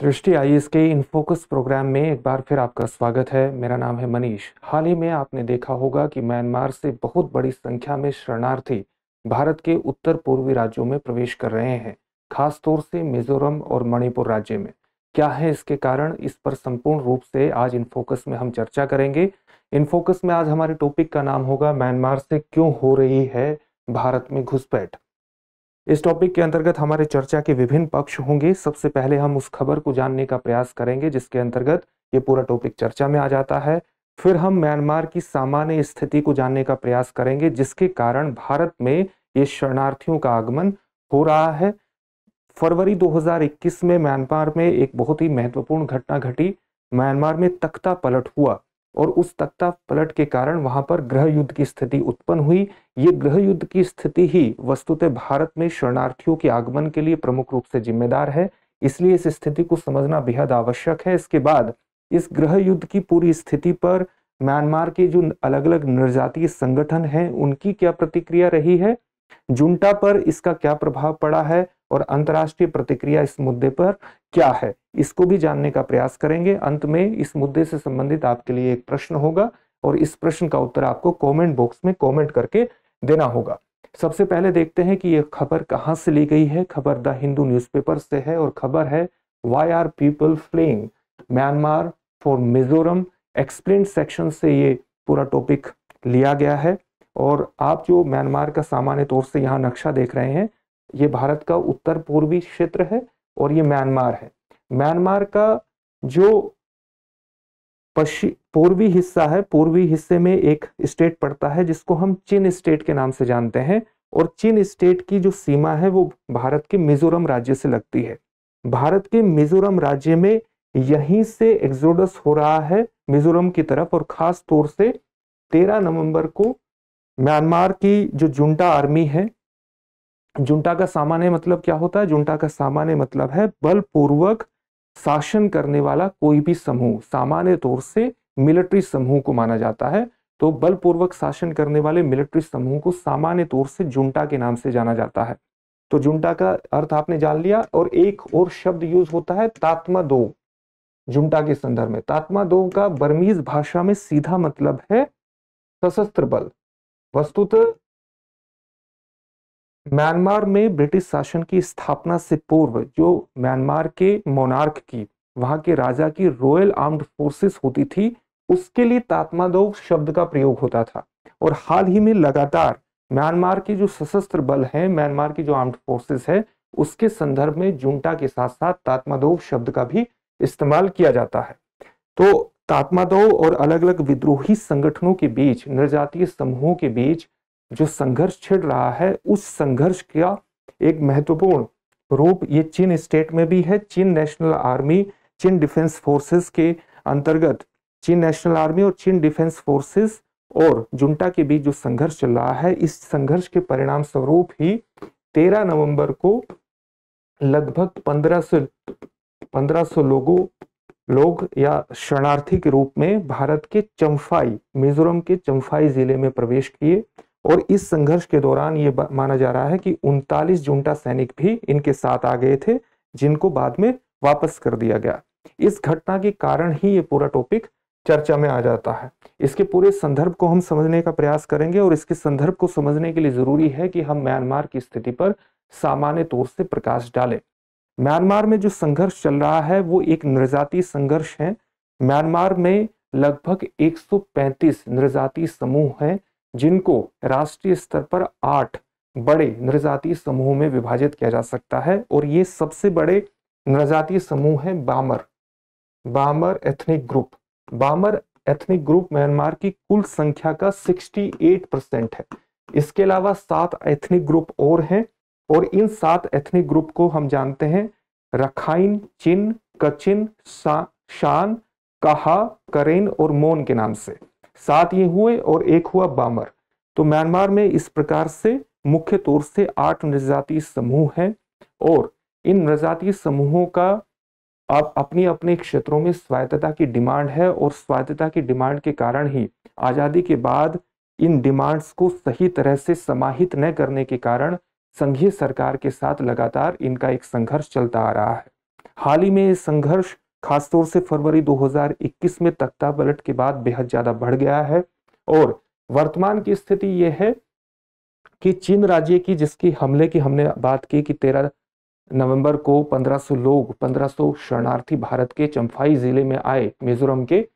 दृष्टि आई के in focus programme में एक बार फिर आपका स्वागत है मेरा नाम है मनीष हाल ही में आपने देखा होगा कि म्यांमार से बहुत बड़ी संख्या में शरणार्थी भारत के उत्तर पूर्वी राज्यों में प्रवेश कर रहे हैं खासतौर से मिजोरम और मणिपुर राज्य में क्या है इसके कारण इस पर संपूर्ण रूप से आज इन फोकस में हम चर्चा करेंगे इन फोकस में आज हमारे टॉपिक का नाम होगा म्यांमार से क्यों हो रही है भारत में घुसपैठ इस टॉपिक के अंतर्गत हमारे चर्चा के विभिन्न पक्ष होंगे सबसे पहले हम उस खबर को जानने का प्रयास करेंगे जिसके अंतर्गत ये पूरा टॉपिक चर्चा में आ जाता है फिर हम म्यांमार की सामान्य स्थिति को जानने का प्रयास करेंगे जिसके कारण भारत में ये शरणार्थियों का आगमन हो रहा है फरवरी 2021 में म्यांमार में एक बहुत ही महत्वपूर्ण घटना घटी म्यांमार में तख्ता पलट हुआ और उस तख्ता पलट के कारण वहां पर ग्रह युद्ध की स्थिति उत्पन्न हुई ये ग्रह युद्ध की स्थिति ही वस्तुतः भारत में शरणार्थियों के आगमन के लिए प्रमुख रूप से जिम्मेदार है इसलिए इस स्थिति को समझना बेहद आवश्यक है इसके बाद इस ग्रह युद्ध की पूरी स्थिति पर म्यांमार के जो अलग अलग निर्जातीय संगठन हैं उनकी क्या प्रतिक्रिया रही है जुंटा पर इसका क्या प्रभाव पड़ा है और अंतर्राष्ट्रीय प्रतिक्रिया इस मुद्दे पर क्या है इसको भी जानने का प्रयास करेंगे अंत में इस मुद्दे से संबंधित आपके लिए एक प्रश्न होगा और इस प्रश्न का उत्तर आपको कमेंट बॉक्स में कमेंट करके देना होगा सबसे पहले देखते हैं कि यह खबर कहां से ली गई है खबर द हिंदू न्यूज़पेपर से है और खबर है why are people flying Myanmar for Mizoram explain section से ये पूरा टॉपिक लिया गया है और आप जो म्यांमार का सामान्य तौर से यहाँ नक्शा देख रहे हैं ये भारत का उत्तर पूर्वी क्षेत्र है और ये म्यांमार है म्यांमार का जो पश्चिम पूर्वी हिस्सा है पूर्वी हिस्से में एक स्टेट पड़ता है जिसको हम चीन स्टेट के नाम से जानते हैं और चीन स्टेट की जो सीमा है वो भारत के मिजोरम राज्य से लगती है भारत के मिजोरम राज्य में यहीं से एक्सोडस हो रहा है मिजोरम की तरफ और खास तौर से 13 नवंबर को म्यांमार की जो जुंडा आर्मी है जुंटा का सामान्य मतलब क्या होता है जुंटा का सामान्य मतलब है बलपूर्वक शासन करने वाला कोई भी समूह सामान्य तौर से मिलिट्री समूह को माना जाता है तो बलपूर्वक शासन करने वाले मिलिट्री समूह को सामान्य तौर से जुंटा के नाम से जाना जाता है तो जुंटा का अर्थ आपने जान लिया और एक और शब्द यूज होता है तात्मा दो जुंटा के संदर्भ में तात्मा दो का बर्मीज भाषा में सीधा मतलब है सशस्त्र बल वस्तुतः म्यांमार में ब्रिटिश शासन की स्थापना से पूर्व जो म्यांमार के मोनार्क की वहां के राजा की रॉयल आर्म्ड फोर्सेस होती थी उसके लिए तात्मादो शब्द का प्रयोग होता था और हाल ही में लगातार म्यांमार के जो सशस्त्र बल है म्यांमार की जो आर्म्ड फोर्सेस है उसके संदर्भ में जुंटा के साथ साथ तात्मादो शब्द का भी इस्तेमाल किया जाता है तो तात्मादो और अलग अलग विद्रोही संगठनों के बीच निर्जातीय समूहों के बीच जो संघर्ष छिड़ रहा है उस संघर्ष का एक महत्वपूर्ण रूप ये चीन स्टेट में भी है Chin national army Chin defence forces के अंतर्गत चीन नेशनल आर्मी और चीन डिफेंस फोर्सेस और जुंटा के बीच जो संघर्ष चल रहा है इस संघर्ष के परिणाम स्वरूप ही 13 नवंबर को लगभग 1500 सौ लोगों लोग या शरणार्थी के रूप में भारत के चंफाई मिजोरम के चंफाई जिले में प्रवेश किए और इस संघर्ष के दौरान ये माना जा रहा है कि उनतालीस जुंटा सैनिक भी इनके साथ आ गए थे जिनको बाद में वापस कर दिया गया इस घटना के कारण ही ये पूरा टॉपिक चर्चा में आ जाता है इसके पूरे संदर्भ को हम समझने का प्रयास करेंगे और इसके संदर्भ को समझने के लिए जरूरी है कि हम म्यांमार की स्थिति पर सामान्य तौर से प्रकाश डालें म्यांमार में जो संघर्ष चल रहा है वो एक निर्जाती संघर्ष है म्यांमार में लगभग 135 निर्जाती समूह हैं जिनको राष्ट्रीय स्तर पर आठ बड़े नृजातीय समूह में विभाजित किया जा सकता है और ये सबसे बड़े नृजातीय समूह है Bamar Bamar ethnic group Bamar ethnic group Myanmar की कुल संख्या का 68 परसेंट है इसके अलावा सात एथनिक ग्रुप और हैं और इन सात एथनिक ग्रुप को हम जानते हैं रखाइन चिन कचिन शा, शान कहा करेन और मोन के नाम से सात ये हुए और एक हुआ बामर तो म्यांमार में इस प्रकार से मुख्य तौर से आठ नजातीय समूह हैं और इन नजातीय समूहों का अब अपने अपने क्षेत्रों में स्वायत्तता की डिमांड है और स्वायत्तता की डिमांड के कारण ही आज़ादी के बाद इन डिमांड्स को सही तरह से समाहित न करने के कारण संघीय सरकार के साथ लगातार इनका एक संघर्ष चलता आ रहा है हाल ही में संघर्ष खासतौर से फरवरी 2021 में तख्ता पलट के बाद बेहद ज्यादा बढ़ गया है और वर्तमान की स्थिति यह है कि चीन राज्य की जिसकी हमले की हमने बात की कि 13 नवंबर को 1500 लोग 1500 शरणार्थी भारत के चंफाई जिले में आए मिजोरम के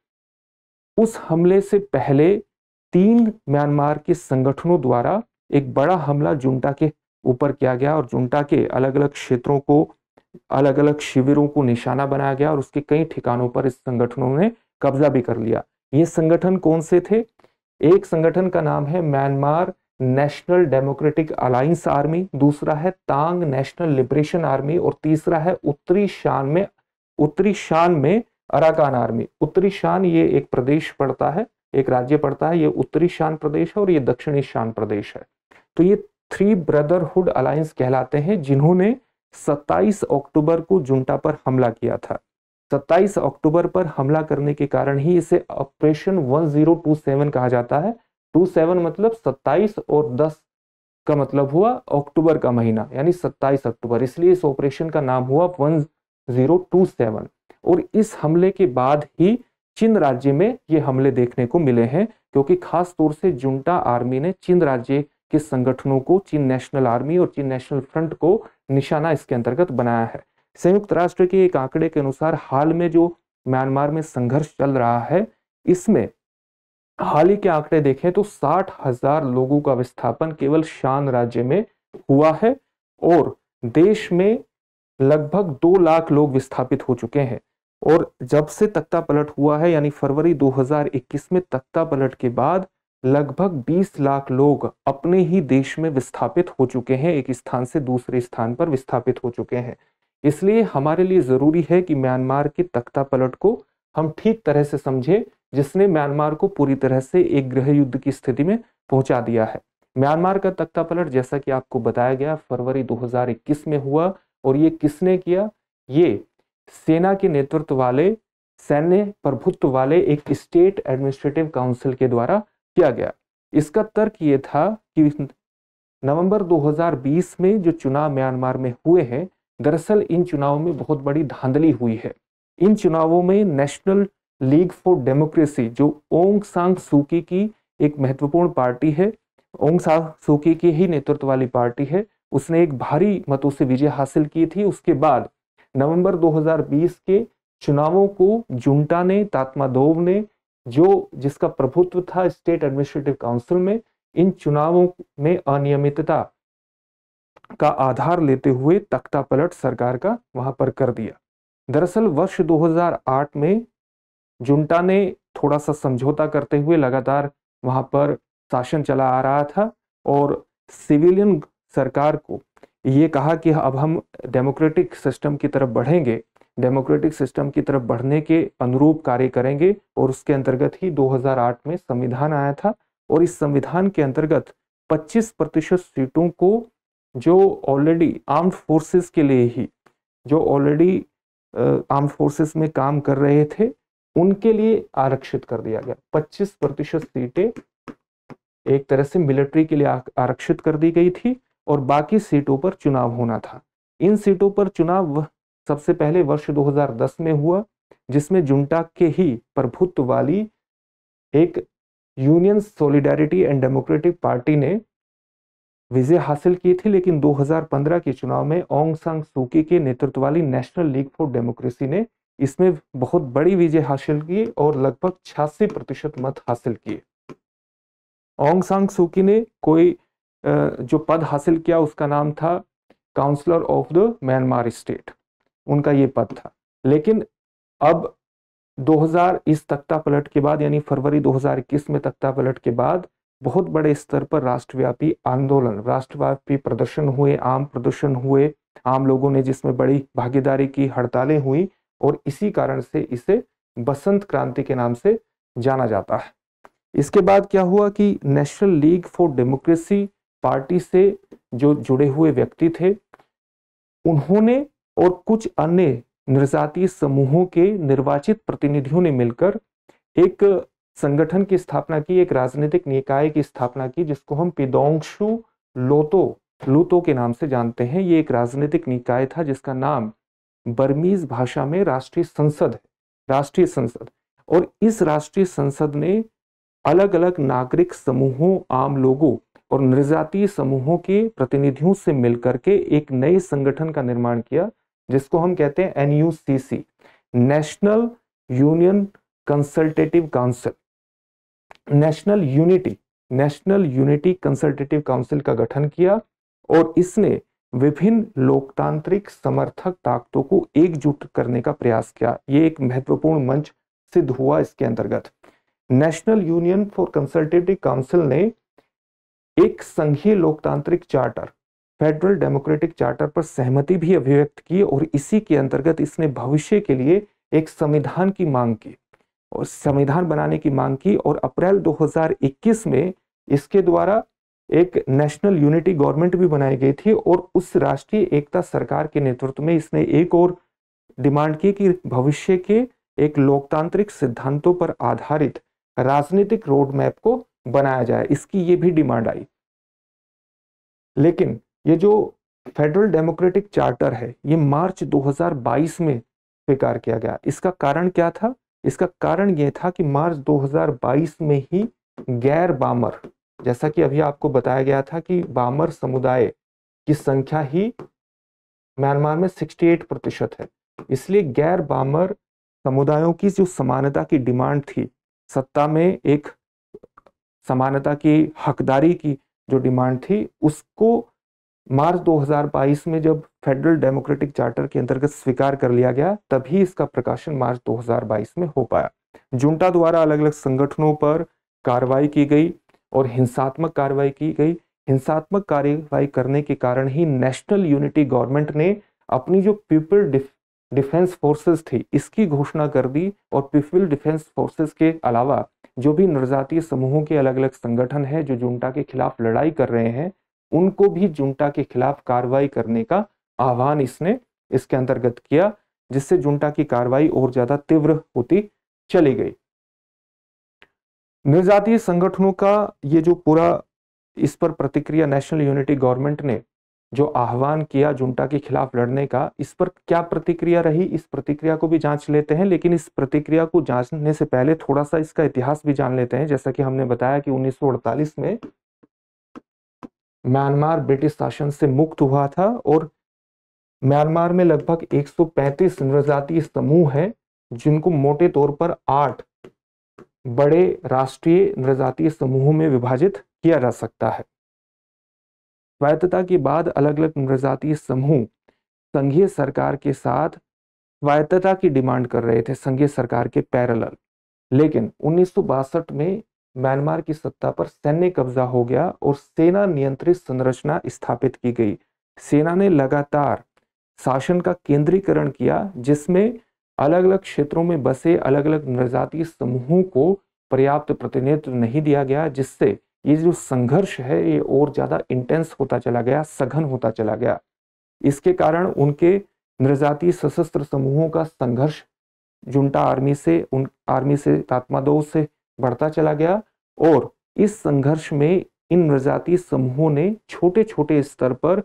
उस हमले से पहले तीन म्यांमार के संगठनों द्वारा एक बड़ा हमला जुंटा के ऊपर किया गया और जुंटा के अलग अलग क्षेत्रों को अलग अलग शिविरों को निशाना बनाया गया और उसके कई ठिकानों पर इस संगठनों ने कब्जा भी कर लिया ये संगठन कौन से थे एक संगठन का नाम है Myanmar national democratic alliance army दूसरा है तांग नेशनल लिबरेशन आर्मी और तीसरा है उत्तरी शान में उत्तरी शान में अराकान आर्मी उत्तरी शान ये एक प्रदेश पड़ता है एक राज्य पड़ता है ये उत्तरी शान प्रदेश है और ये दक्षिणी शान प्रदेश है तो ये थ्री ब्रदरहुड अलायंस कहलाते हैं जिन्होंने 27 अक्टूबर को जुंटा पर हमला किया था 27 अक्टूबर पर हमला करने के कारण ही इसे ऑपरेशन 1027 कहा जाता है 27 मतलब 27 और 10 का मतलब हुआ अक्टूबर का महीना यानी 27 अक्टूबर इसलिए इस ऑपरेशन का नाम हुआ 1027 और इस हमले के बाद ही चीन राज्य में ये हमले देखने को मिले हैं क्योंकि खास तौर से जुंटा आर्मी ने चीन राज्य के संगठनों को चीन नेशनल आर्मी और चीन नेशनल फ्रंट को निशाना इसके अंतर्गत बनाया है संयुक्त राष्ट्र के एक आंकड़े के अनुसार हाल में जो म्यांमार में संघर्ष चल रहा है इसमें हाल ही के आंकड़े देखें तो साठ हजार लोगों का विस्थापन केवल शान राज्य में हुआ है और देश में लगभग दो लाख लोग विस्थापित हो चुके हैं और जब से तख्ता पलट हुआ है यानी फरवरी 2021 में तख्ता पलट के बाद लगभग 20 लाख लोग अपने ही देश में विस्थापित हो चुके हैं एक स्थान से दूसरे स्थान पर विस्थापित हो चुके हैं इसलिए हमारे लिए ज़रूरी है कि म्यांमार के तख्ता पलट को हम ठीक तरह से समझें जिसने म्यांमार को पूरी तरह से एक गृह युद्ध की स्थिति में पहुंचा दिया है म्यांमार का तख्ता पलट जैसा कि आपको बताया गया फरवरी 2021 में हुआ और ये किसने किया ये सेना के नेतृत्व वाले सैन्य प्रभुत्व वाले एक स्टेट एडमिनिस्ट्रेटिव काउंसिल के द्वारा किया गया इसका तर्क ये था कि नवंबर 2020 में जो चुनाव म्यांमार में हुए हैं दरअसल इन चुनावों में बहुत बड़ी धांधली हुई है इन चुनावों में नेशनल लीग फॉर डेमोक्रेसी जो ओंग सांग सूकी की एक महत्वपूर्ण पार्टी है ओंग सांग सूकी की ही नेतृत्व वाली पार्टी है उसने एक भारी मतों से विजय हासिल की थी उसके बाद नवंबर 2020 के चुनावों को जुंटा ने दोव ने जो जिसका प्रभुत्व था स्टेट एडमिनिस्ट्रेटिव काउंसिल में इन चुनावों में अनियमितता का आधार लेते हुए तख्ता पलट सरकार का वहां पर कर दिया दरअसल वर्ष 2008 में जुंटा ने थोड़ा सा समझौता करते हुए लगातार वहां पर शासन चला आ रहा था और सिविलियन सरकार को ये कहा कि अब हम डेमोक्रेटिक सिस्टम की तरफ बढ़ेंगे डेमोक्रेटिक सिस्टम की तरफ बढ़ने के अनुरूप कार्य करेंगे और उसके अंतर्गत ही 2008 में संविधान आया था और इस संविधान के अंतर्गत 25 प्रतिशत सीटों को जो ऑलरेडी आर्म्ड फोर्सेस के लिए ही जो ऑलरेडी आर्म फोर्सेस में काम कर रहे थे उनके लिए आरक्षित कर दिया गया पच्चीस प्रतिशत सीटें एक तरह से मिलिट्री के लिए आरक्षित कर दी गई थी और बाकी सीटों पर चुनाव होना था इन सीटों पर चुनाव सबसे पहले वर्ष 2010 में हुआ जिसमें जुंटा के ही प्रभुत्व वाली एक union solidarity and democratic party ने विजय हासिल की थी लेकिन 2015 के चुनाव में ओंग सांग सूकी के नेतृत्व वाली नेशनल लीग फॉर डेमोक्रेसी ने इसमें बहुत बड़ी विजय हासिल की और लगभग छियासी प्रतिशत मत हासिल किए ओंग सांग सूकी ने कोई जो पद हासिल किया उसका नाम था counsellor of the Myanmar state उनका ये पद था लेकिन अब 2000 इस तख्ता पलट के बाद यानी फरवरी 2021 में तख्ता पलट के बाद बहुत बड़े स्तर पर राष्ट्रव्यापी आंदोलन राष्ट्रव्यापी प्रदर्शन हुए आम प्रदर्शन हुए आम लोगों ने जिसमें बड़ी भागीदारी की हड़तालें हुई और इसी कारण से इसे बसंत क्रांति के नाम से जाना जाता है इसके बाद क्या हुआ कि national league for democracy party से जो जुड़े हुए व्यक्ति थे उन्होंने और कुछ अन्य निर्जातीय समूहों के निर्वाचित प्रतिनिधियों ने मिलकर एक संगठन की स्थापना की एक राजनीतिक निकाय की स्थापना की जिसको हम पिदोंशु लोतो लूतो के नाम से जानते हैं ये एक राजनीतिक निकाय था जिसका नाम बर्मीज भाषा में राष्ट्रीय संसद है राष्ट्रीय संसद और इस राष्ट्रीय संसद ने अलग अलग नागरिक समूहों आम लोगों और निर्जातीय समूहों के प्रतिनिधियों से मिलकर के एक नए संगठन का निर्माण किया जिसको हम कहते हैं NUCC national union consultative council national unity national unity consultative council का गठन किया और इसने विभिन्न लोकतांत्रिक समर्थक ताकतों को एकजुट करने का प्रयास किया ये एक महत्वपूर्ण मंच सिद्ध हुआ इसके अंतर्गत national union for consultative council ने एक संघीय लोकतांत्रिक चार्टर फेडरल डेमोक्रेटिक चार्टर पर सहमति भी अभिव्यक्त की और इसी के अंतर्गत इसने भविष्य के लिए एक संविधान की मांग की और संविधान बनाने की मांग की और अप्रैल 2021 में इसके द्वारा एक नेशनल यूनिटी गवर्नमेंट भी बनाई गई थी और उस राष्ट्रीय एकता सरकार के नेतृत्व में इसने एक और डिमांड की कि भविष्य के एक लोकतांत्रिक सिद्धांतों पर आधारित राजनीतिक रोड मैप को बनाया जाए इसकी ये भी डिमांड आई लेकिन ये जो फेडरल डेमोक्रेटिक चार्टर है ये मार्च 2022 में स्वीकार किया गया इसका कारण क्या था इसका कारण ये था कि मार्च 2022 में ही गैर बामर जैसा कि अभी आपको बताया गया था कि बामर समुदाय की संख्या ही म्यांमार में 68 प्रतिशत है इसलिए गैर बामर समुदायों की जो समानता की डिमांड थी सत्ता में एक समानता की हकदारी की जो डिमांड थी उसको मार्च 2022 में जब फेडरल डेमोक्रेटिक चार्टर के अंतर्गत स्वीकार कर लिया गया तभी इसका प्रकाशन मार्च 2022 में हो पाया जुंटा द्वारा अलग अलग संगठनों पर कार्रवाई की गई और हिंसात्मक कार्रवाई की गई हिंसात्मक कार्रवाई करने के कारण ही नेशनल यूनिटी गवर्नमेंट ने अपनी जो पीपल डिफेंस फोर्सेस थी इसकी घोषणा कर दी और पीपल डिफेंस फोर्सेस के अलावा जो भी निर्जातीय समूहों के अलग अलग संगठन है जो जुंटा के खिलाफ लड़ाई कर रहे हैं उनको भी जुंटा के खिलाफ कार्रवाई करने का आह्वान इसने इसके अंतर्गत किया जिससे जुंटा की कार्रवाई और ज्यादा तीव्र होती चली गई निर्जातीय संगठनों का ये जो पूरा इस पर प्रतिक्रिया नेशनल यूनिटी गवर्नमेंट ने जो आह्वान किया जुंटा के खिलाफ लड़ने का इस पर क्या प्रतिक्रिया रही इस प्रतिक्रिया को भी जांच लेते हैं लेकिन इस प्रतिक्रिया को जांचने से पहले थोड़ा सा इसका इतिहास भी जान लेते हैं जैसा कि हमने बताया कि 1948 में म्यांमार ब्रिटिश शासन से मुक्त हुआ था और म्यांमार में लगभग 135 नृजातीय समूह हैं जिनको मोटे तौर पर आठ बड़े राष्ट्रीय नृजातीय समूहों में विभाजित किया जा सकता है स्वायत्तता के बाद अलग अलग नृजातीय समूह संघीय सरकार के साथ स्वायत्तता की डिमांड कर रहे थे संघीय सरकार के पैरल लेकिन उन्नीस में म्यांमार की सत्ता पर सैन्य कब्जा हो गया और सेना नियंत्रित संरचना स्थापित की गई सेना ने लगातार शासन का केंद्रीकरण किया जिसमें अलग अलग क्षेत्रों में बसे अलग अलग नजातीय समूहों को पर्याप्त प्रतिनिधित्व नहीं दिया गया जिससे ये जो संघर्ष है ये और ज़्यादा इंटेंस होता चला गया सघन होता चला गया इसके कारण उनके नृजातीय सशस्त्र समूहों का संघर्ष जुंटा आर्मी से उन आर्मी से तात्मादो से बढ़ता चला गया और इस संघर्ष में इन नजाती समूहों ने छोटे छोटे स्तर पर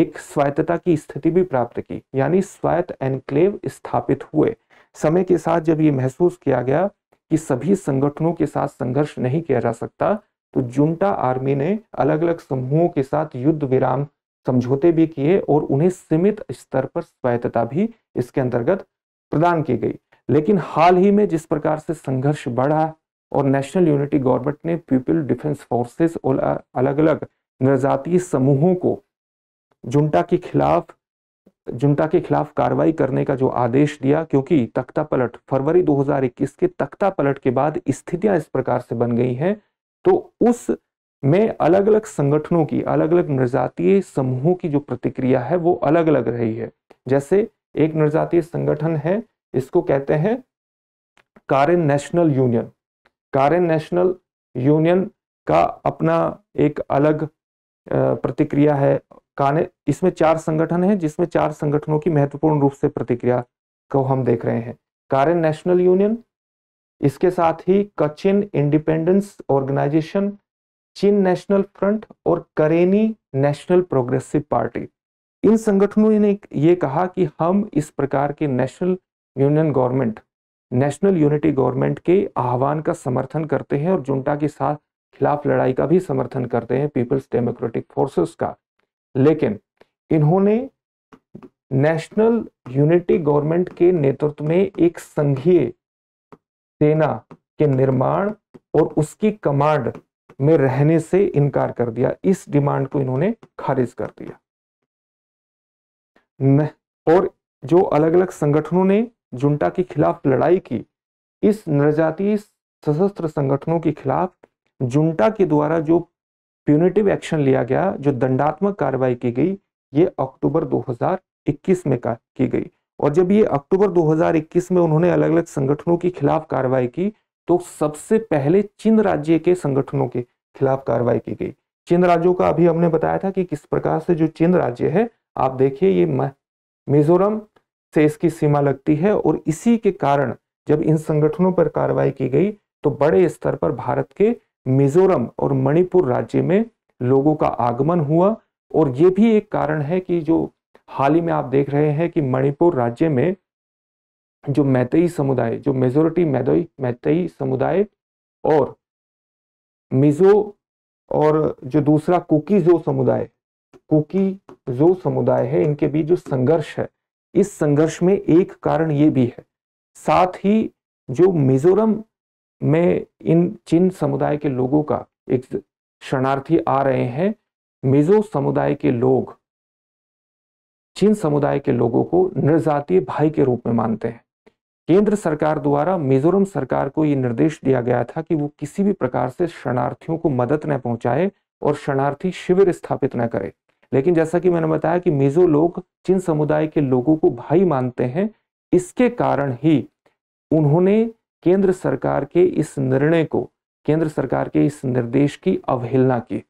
एक स्वायत्तता की स्थिति भी प्राप्त की यानी स्वायत्त एनक्लेव स्थापित हुए समय के साथ जब ये महसूस किया गया कि सभी संगठनों के साथ संघर्ष नहीं किया जा सकता तो जुंटा आर्मी ने अलग अलग समूहों के साथ युद्ध विराम समझौते भी किए और उन्हें सीमित स्तर पर स्वायत्तता भी इसके अंतर्गत प्रदान की गई लेकिन हाल ही में जिस प्रकार से संघर्ष बढ़ा और नेशनल यूनिटी गवर्नमेंट ने पीपल डिफेंस फोर्सेस और अलग अलग नजातीय समूहों को जुंटा के खिलाफ जुंटा के खिलाफ कार्रवाई करने का जो आदेश दिया क्योंकि तख्ता पलट फरवरी 2021 के तख्ता पलट के बाद स्थितियां इस प्रकार से बन गई हैं तो उस में अलग अलग संगठनों की अलग अलग नजातीय समूहों की जो प्रतिक्रिया है वो अलग अलग रही है जैसे एक नजातीय संगठन है इसको कहते हैं कारे national union Karen national union का अपना एक अलग प्रतिक्रिया है काने इसमें चार संगठन हैं जिसमें चार संगठनों की महत्वपूर्ण रूप से प्रतिक्रिया को हम देख रहे हैं कारण नेशनल यूनियन इसके साथ ही Kachin independence organisation Chin national front और करेनी नेशनल प्रोग्रेसिव पार्टी इन संगठनों ने ये कहा कि हम इस प्रकार के national union government national unity government के आह्वान का समर्थन करते हैं और जुंटा के साथ खिलाफ लड़ाई का भी समर्थन करते हैं पीपल्स डेमोक्रेटिक फोर्सेस का लेकिन इन्होंने नेशनल यूनिटी गवर्नमेंट के नेतृत्व में एक संघीय सेना के निर्माण और उसकी कमांड में रहने से इनकार कर दिया इस डिमांड को इन्होंने खारिज कर दिया और जो अलग अलग संगठनों ने जुंटा के खिलाफ लड़ाई की इस नरजातीय सशस्त्र संगठनों के खिलाफ जुंटा के द्वारा जो प्यूनिटिव एक्शन लिया गया जो दंडात्मक कार्रवाई की गई ये अक्टूबर 2021 में की गई और जब ये अक्टूबर 2021 में उन्होंने अलग अलग संगठनों के खिलाफ कार्रवाई की तो सबसे पहले चिन्ह राज्य के संगठनों के खिलाफ कार्रवाई की गई चिन्ह राज्यों का अभी हमने बताया था कि किस प्रकार से जो चिन्ह राज्य है आप देखिए ये मिजोरम से इसकी सीमा लगती है और इसी के कारण जब इन संगठनों पर कार्रवाई की गई तो बड़े स्तर पर भारत के मिजोरम और मणिपुर राज्य में लोगों का आगमन हुआ और ये भी एक कारण है कि जो हाल ही में आप देख रहे हैं कि मणिपुर राज्य में जो मैतई समुदाय जो मेजोरिटी मैदई मैतई समुदाय और मिजो और जो दूसरा कुकी जो समुदाय कुकी जो समुदाय है इनके बीच जो संघर्ष है इस संघर्ष में एक कारण ये भी है साथ ही जो मिजोरम में इन चिन समुदाय के लोगों का एक शरणार्थी आ रहे हैं मिजो समुदाय के लोग चीन समुदाय के लोगों को निर्जातीय भाई के रूप में मानते हैं केंद्र सरकार द्वारा मिजोरम सरकार को ये निर्देश दिया गया था कि वो किसी भी प्रकार से शरणार्थियों को मदद न पहुंचाए और शरणार्थी शिविर स्थापित न करे लेकिन जैसा कि मैंने बताया कि मिजो लोग चीन समुदाय के लोगों को भाई मानते हैं इसके कारण ही उन्होंने केंद्र सरकार के इस निर्णय को केंद्र सरकार के इस निर्देश की अवहेलना की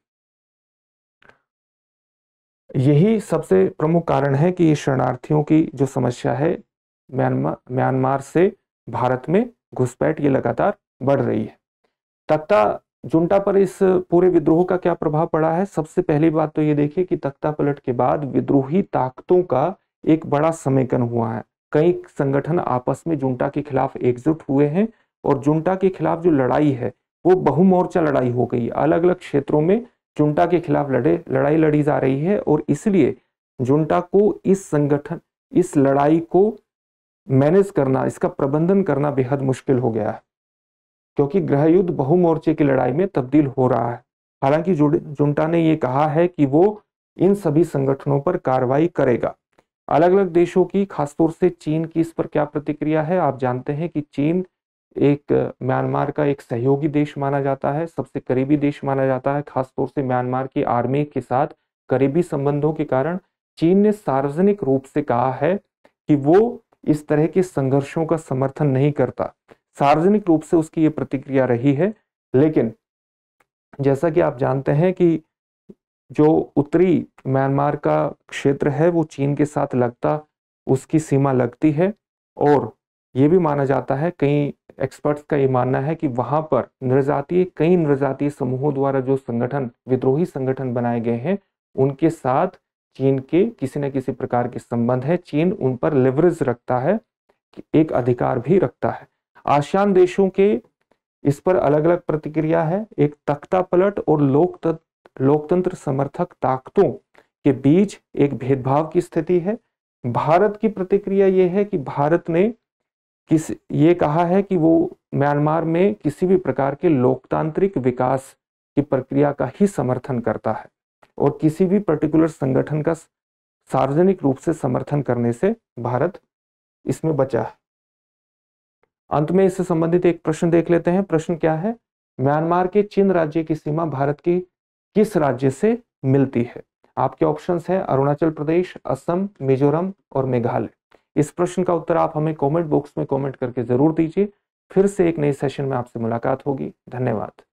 यही सबसे प्रमुख कारण है कि ये शरणार्थियों की जो समस्या है म्यांमार म्यांमार से भारत में घुसपैठ ये लगातार बढ़ रही है तख्ता जुंटा पर इस पूरे विद्रोह का क्या प्रभाव पड़ा है सबसे पहली बात तो ये देखिए कि तख्ता पलट के बाद विद्रोही ताकतों का एक बड़ा समेकन हुआ है कई संगठन आपस में जुंटा के खिलाफ एकजुट हुए हैं और जुंटा के खिलाफ जो लड़ाई है वो बहुमोर्चा लड़ाई हो गई अलग अलग क्षेत्रों में जुंटा के खिलाफ लड़े लड़ाई लड़ी जा रही है और इसलिए जुंटा को इस संगठन इस लड़ाई को मैनेज करना इसका प्रबंधन करना बेहद मुश्किल हो गया है क्योंकि ग्रह युद्ध बहुमोर्चे की लड़ाई में तब्दील हो रहा है हालांकि जुंटा ने यह कहा है कि वो इन सभी संगठनों पर कार्रवाई करेगा अलग अलग देशों की खासतौर से चीन की इस पर क्या प्रतिक्रिया है आप जानते हैं कि चीन एक म्यांमार का एक सहयोगी देश माना जाता है सबसे करीबी देश माना जाता है खासतौर से म्यांमार की आर्मी के साथ करीबी संबंधों के कारण चीन ने सार्वजनिक रूप से कहा है कि वो इस तरह के संघर्षों का समर्थन नहीं करता सार्वजनिक रूप से उसकी ये प्रतिक्रिया रही है लेकिन जैसा कि आप जानते हैं कि जो उत्तरी म्यांमार का क्षेत्र है वो चीन के साथ लगता उसकी सीमा लगती है और ये भी माना जाता है कई एक्सपर्ट्स का ये मानना है कि वहाँ पर निर्जातीय कई निर्जातीय समूहों द्वारा जो संगठन विद्रोही संगठन बनाए गए हैं उनके साथ चीन के किसी न किसी प्रकार के संबंध है चीन उन पर लिवरेज रखता है एक अधिकार भी रखता है आसियान देशों के इस पर अलग अलग प्रतिक्रिया है एक तख्ता पलट और लोकतंत्र लोकतंत्र समर्थक ताकतों के बीच एक भेदभाव की स्थिति है भारत की प्रतिक्रिया ये है कि भारत ने किस ये कहा है कि वो म्यांमार में किसी भी प्रकार के लोकतांत्रिक विकास की प्रक्रिया का ही समर्थन करता है और किसी भी पर्टिकुलर संगठन का सार्वजनिक रूप से समर्थन करने से भारत इसमें बचा है अंत में इससे संबंधित एक प्रश्न देख लेते हैं प्रश्न क्या है म्यांमार के चीन राज्य की सीमा भारत की किस राज्य से मिलती है आपके ऑप्शंस हैं अरुणाचल प्रदेश असम मिजोरम और मेघालय इस प्रश्न का उत्तर आप हमें कमेंट बॉक्स में कमेंट करके जरूर दीजिए फिर से एक नए सेशन में आपसे मुलाकात होगी धन्यवाद